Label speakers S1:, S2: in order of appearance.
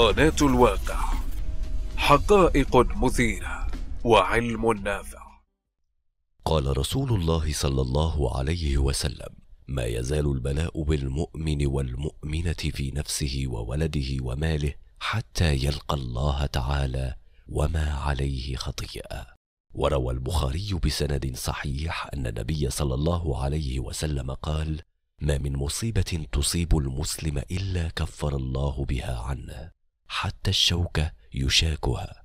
S1: قناة الواقع حقائق مثيرة وعلم نافع
S2: قال رسول الله صلى الله عليه وسلم ما يزال البلاء بالمؤمن والمؤمنة في نفسه وولده وماله حتى يلقى الله تعالى وما عليه خطيئة وروى البخاري بسند صحيح أن النبي صلى الله عليه وسلم قال ما من مصيبة تصيب المسلم إلا كفر
S3: الله بها عنه حتى الشوكة يشاكها